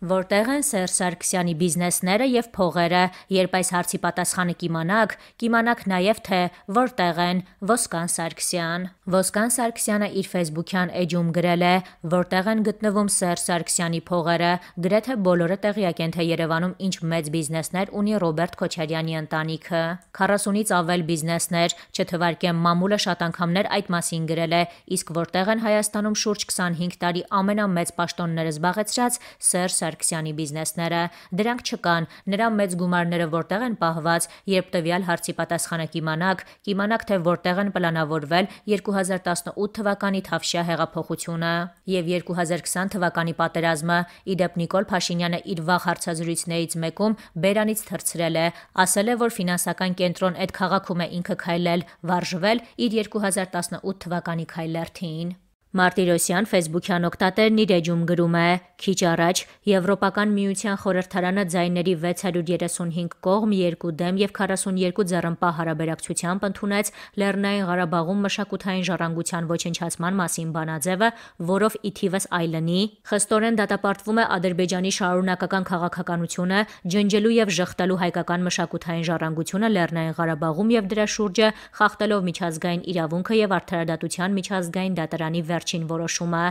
Որտե՞ղ են Սերժ Սարգսյանի բիզնեսները եւ փողերը։ Երբ այս հարցի պատասխանը կիմանաք, կիմանաք նաեւ թե որտեղ են Ոսկան Սարգսյան։ Ոսկան Սարգսյանը իր Facebook-յան էջում գրել է. «Որտեղ են գտնվում Սերժ Սարգսյանի փողերը»։ Գրեթե բոլորը տեղյակ են, թե Երևանում ինչ մեծ բիզնեսներ ունի Ռոբերտ Քոչարյանի ընտանիքը։ 40-ից ավել բիզնեսներ, չթվարկեմ մամուլը շատ անգամներ այդ մասին գրել է, իսկ որտեղ են Հայաստանում շուրջ 25 տարի ամենամեծ պաշտոնները զբաղեցրած Սերժ Սարգսյանի բիզնեսները, դրանք չկան, նրա մեծ գումարները որտեղ են պահված, երբ տվյալ հարցի պատասխանը կիմանաք, կիմանաք, թե որտեղ են պլանավորվել 2018 թվականի Թավշյա հեղափոխությունը եւ 2020 թվականի պատերազմը։ Իդեպ Նիկոլ Փաշինյանը իր վաղ հարցազրույցներից մեկում Բերանից թրցրել է, ասել է, որ ֆինանսական կենտրոն այդ քաղաքում է ինքը քայլել, վարժվել իր 2018 թվականի քայլերթին։ Մարտիրոսյան ֆեյսբուքյան օգտատերն իր էջում գրում է. «Քիչ առաջ Եվրոպական միության խորհրդարանը ձայների 635 կողմ, 2 դեմ և 42 ձեռնպահ հարաբերակցությամբ ընդունեց Լեռնային Ղարաբաղում մշակութային ժառանգության ոչնչացման մասին բանաձևը, որով ի թիվս այլնի, խստորեն դատապարտվում է Ադրբեջանի շարունակական քաղաքականությունը՝ ջնջելու և ժխտելու հայկական մշակութային ժառանգությունը Լեռնային Ղարաբաղում և դրա շուրջը՝ խախտելով միջազգային իրավունքը և Արդարադատության միջազգային դատարանի վերջին որոշումը։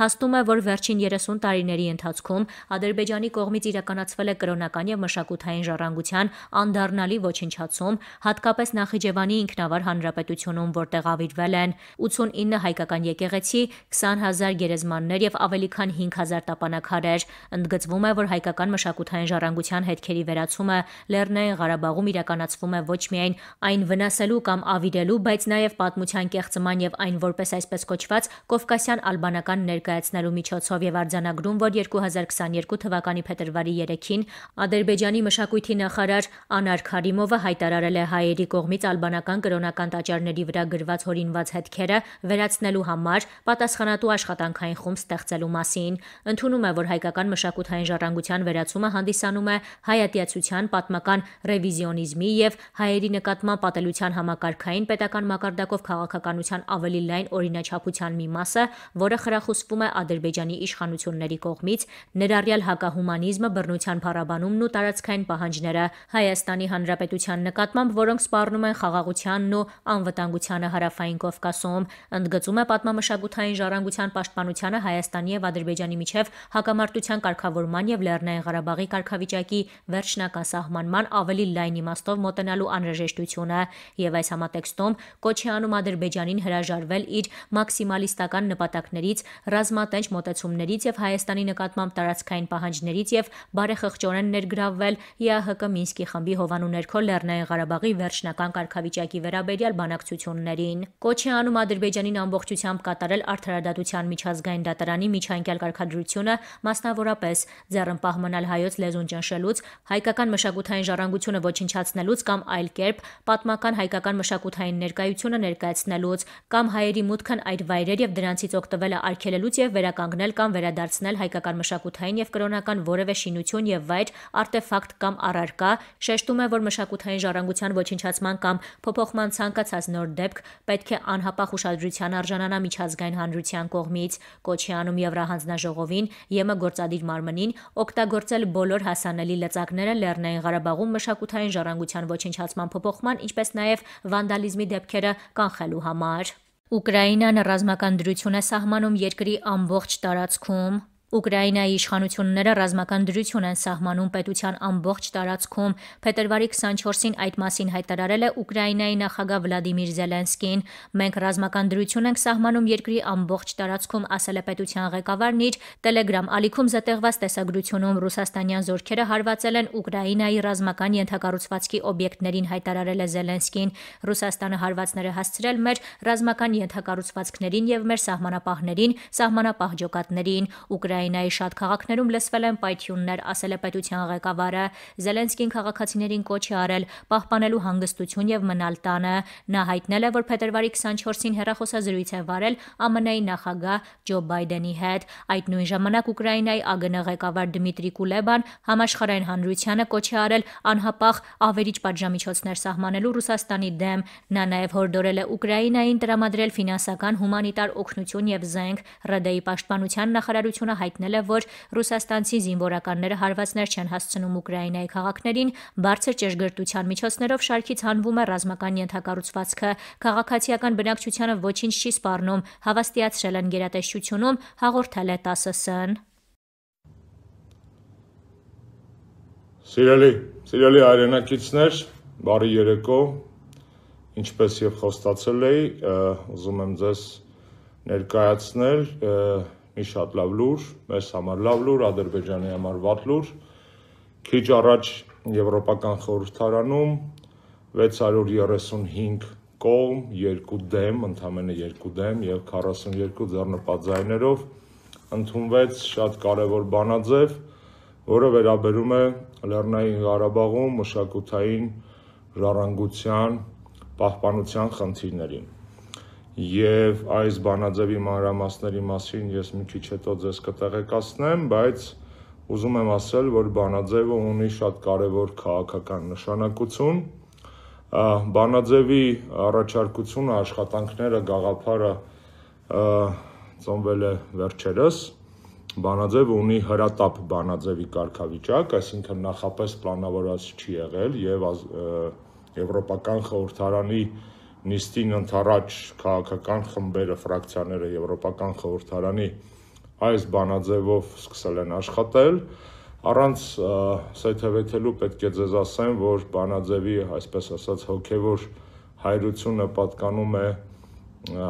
Փաստում է, որ վերջին 30 տարիների ընթացքում Ադրբեջանի կողմից իրականացվել է կրոնական եւ մշակութային ժառանգության անդառնալի ոչնչացում, հատկապես Նախիջևանի ինքնավար հանրապետությունում, որտեղ ավիրվել են 89 հայկական եկեղեցի, 20000 գերեզմաններ եւ ավելի քան 5000 տապանաքարեր։ Ընդգծվում է, որ հայկական մշակութային ժառանգության հետքերի վերացումը Լեռնային Ղարաբաղում իրականացվում է ոչ միայն այն վնասելու կամ ավիրելու, բայց նաեւ պատմության կեղծման եւ այն որպես այսպես կոչված Կովկասյան ալբանական ներկայացնելու միջոցով եւ արձանագրում, որ 2022 թվականի փետրվարի 3-ին Ադրբեջանի մշակույթի նախարար Անար Քարիմովը հայտարարել է հայերի կողմից ալբանական կրոնական տաճարների վրա գրված հորինված հետքերը վերացնելու համար պատասխանատու աշխատանքային խումբ ստեղծելու մասին։ Ընդունում է, որ հայկական մշակութային ժառանգության վերացումը հանդիսանում է հայատյացության, պատմական ռևիզիոնիզմի եւ հայերի նկատմամբ պատելության համակարգային պետական մակարդակով քաղաքականության ավելի լայն օրինաչափության մի մաս մասը, որը խրախուսվում է Ադրբեջանի իշխանությունների կողմից, ներառյալ հակահումանիզմը, բռնության փառաբանումն ու տարածքային պահանջները Հայաստանի Հանրապետության նկատմամբ, որոնք սպառնում են խաղաղությանն ու անվտանգությանը հարավային Կովկասում, ընդգծում է պատմամշակութային ժառանգության պաշտպանությանը Հայաստանի եւ Ադրբեջանի միջև հակամարտության կարգավորման եւ Լեռնային Ղարաբաղի կարգավիճակի վերջնական սահմանման ավելի լայն իմաստով մոտենալու անհրաժեշտությունը եւ այս համատեքստում կոչ է անում Ադրբեջանին հրաժարվել իր մաքսիմալիստական ռազմական նպատակներից, ռազմատենչ մոտեցումներից եւ Հայաստանի նկատմամբ տարածքային պահանջներից եւ բարեխղճորեն ներգրավվել ԵԱՀԿ Մինսկի խմբի հովանու ներքո Լեռնային Ղարաբաղի վերջնական կարգավիճակի վերաբերյալ բանակցություններին։ Կոչ է անում Ադրբեջանին ամբողջությամբ կատարել արդարադատության միջազգային դատարանի միջանկյալ կարգադրությունը, մասնավորապես ձեռնպահ մնալ հայոց լեզուն ճնշելուց, հայկական մշակութային ժառանգությունը ոչնչացնելուց կամ այլ կերպ պատմական հայկական մշակութային ներկայությունը ներկայացնելուց կամ հայերի մուտքն այդ վայրեր եւ դրանցից օգտվելը արգելելուց եւ վերականգնել կամ վերադարձնել հայկական մշակութային եւ կրոնական որևէ շինություն եւ վայր, արտեֆակտ կամ առարկա, շեշտում է, որ մշակութային ժառանգության ոչնչացման կամ փոփոխման ցանկացած նոր դեպք պետք է անհապաղ ուշադրության արժանանա միջազգային հանրության կողմից, կոչ է անում Եվրահանձնաժողովին, ԵՄ գործադիր մարմնին օգտագործել բոլոր հասանելի լծակները Լեռնային Ղարաբաղում մշակութային ժառանգության ոչնչացման փոփոխման, ինչպես նաեւ վանդալիզմի դեպքերը կանխելու համար։ Ուկրաինան ռազմական դրություն է սահմանում երկրի ամբողջ տարածքում, Ուկրաինայի իշխանությունները ռազմական դրություն են սահմանում պետության ամբողջ տարածքում։ Փետրվարի 24-ին այդ մասին հայտարարել է Ուկրաինայի նախագահ Վլադիմիր Զելենսկին։ Մենք ռազմական դրություն ենք սահմանում երկրի ամբողջ տարածքում, ասել է պետության ղեկավարն իր Telegram ալիքում զետեղված տեսագրությունում։ Ռուսաստանյան զորքերը հարվածել են Ուկրաինայի ռազմական ենթակառուցվածքի օբյեկտներին, հայտարարել է Զելենսկին։ Ռուսաստանը հարվածները հասցրել մեր ռազմական ենթակառուցվածքներին եւ մեր սահմանապահներին, սահմանապահ ջոկատներին։ Ուկրաինայի Ուկրաինայի շատ քաղաքներում լսվել են պայթյուններ, ասել է պետության ղեկավարը։ Զելենսկին քաղաքացիներին կոչ է արել պահպանելու հանգստություն եւ մնալ տանը։ Նա հայտնել է, որ փետրվարի 24-ին հերախոսազրույց է վարել ԱՄՆ-ի նախագահ Ջո Բայդենի հետ։ Այդ նույն ժամանակ Ուկրաինայի ԱԳՆ ղեկավար Դմիտրի Կուլեբան համաշխարհային հանրությանը կոչ է արել անհապաղ ավերիչ պատժամիջոցներ սահմանելու Ռուսաստանի դեմ։ Նա նաեւ հորդորել է Ուկրաինային տրամադրել ֆինանսական հումանիտար օգնություն եւ զենք։ ՌԴ-ի պաշտպանության նախարարությունը հայտնել է, որ ռուսաստանցի զինվորականները հարվածներ չեն հասցնում Ուկրաինայի քաղաքներին, բարձր ճշգրտության միջոցներով շարքից հանվում է ռազմական ենթակառուցվածքը, քաղաքացիական բնակչությանը ոչինչ չի սպառնում, հավաստիացրել են գերատեսչությունում, հաղորդել է ՏԱՍՍ-ն։ Սիրելի, սիրելի արենակիցներ, բարի երեկո։ Ինչպես եւ խոստացել էի, ուզում եմ ձեզ ներկայացնել և, մի շատ լավ լուր, մեզ համար լավ լուր, Ադրբեջանի համար վատ լուր։ Քիչ առաջ Եվրոպական խորհրդարանում 635 կողմ, 2 դեմ, ընդամենը 2 դեմ եւ 42 ձեռնպած ձայներով ընդունվեց շատ կարևոր բանաձև, որը վերաբերում է Լեռնային Ղարաբաղում մշակութային ժառանգության պահպանության խնդիրներին եւ այս բանաձևի մանրամասների մասին ես մի քիչ հետո ձեզ կտեղեկացնեմ, բայց ուզում եմ ասել, որ բանաձևը ունի շատ կարեւոր քաղաքական նշանակություն։ Բանաձևի առաջարկությունը, աշխատանքները, գաղափարը ծնվել է վերջերս։ Բանաձևը ունի հրատապ բանաձևի կարգավիճակ, այսինքն նախապես պլանավորած չի եղել եւ եվրոպական խորհրդարանի և նիստին ընթառաջ քաղաքական խմբերը, ֆրակցիաները Եվրոպական խորհրդարանի այս բանաձևով սկսել են աշխատել։ Առանց սայթևեթելու պետք է ձեզ ասեմ, որ բանաձևի, այսպես ասած, հոգևոր հայրությունը պատկանում է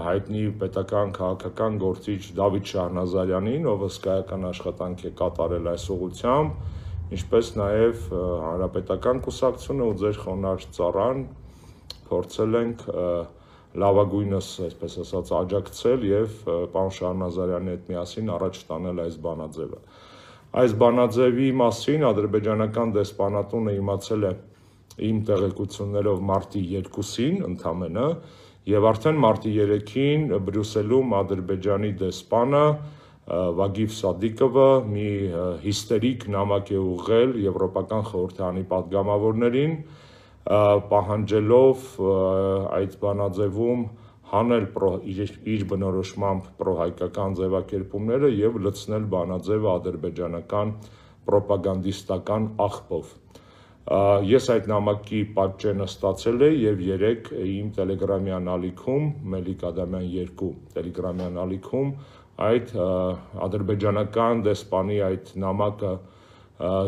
հայտնի պետական քաղաքական գործիչ Դավիթ Շահնազարյանին, ով հսկայական աշխատանք է կատարել այս ուղությամբ, ինչպես նաև հանրապետական կուսակցությունը ու ձեր խոնարհ ծառան փորձել ենք լավագույնս, այսպես ասած, աջակցել եւ պարոն Շահնազարյանի հետ միասին առաջ տանել այս բանաձևը։ Այս բանաձևի մասին ադրբեջանական դեսպանատունը իմացել է իմ տեղեկություններով մարտի 2-ին ընդամենը եւ արդեն մարտի 3-ին Բրյուսելում ադրբեջանի դեսպանը Վագիվ Սադիկովը մի հիստերիկ նամակ է ուղղել Եվրոպական խորհրդանի падգամավորներին, պահանջելով այդ բանաձևում հանել պրո, իր, իր բնորոշմամբ պրոհայկական ձևակերպումները եւ լցնել բանաձևը ադրբեջանական ռոպագանդիստական աղբով։ Ես այդ նամակի պատճենը ստացել եի եւ երեք իմ Telegram-յան ալիքում Մելիք Ադամյան 2 Telegram-յան ալիքում այդ ադրբեջանական դեսպանի այդ նամակը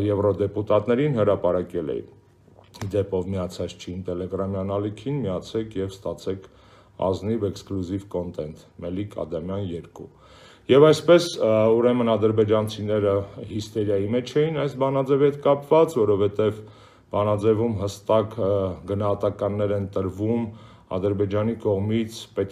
եվրոդեպուտատներին հրապարակել էի դեպով միացած չին Telegram-յան ալիքին, միացեք եւ ստացեք ազնիվ էքսկլյուզիվ կոնտենտ Մելիք Ադամյան 2 Եվ այսպես ուրեմն ադրբեջանցիները հիստերիայի մեջ էին այս բանաձևի հետ կապված, որովհետև բանաձևում հստակ գնահատականներ են տրվում ադրբեջանի կողմից պետ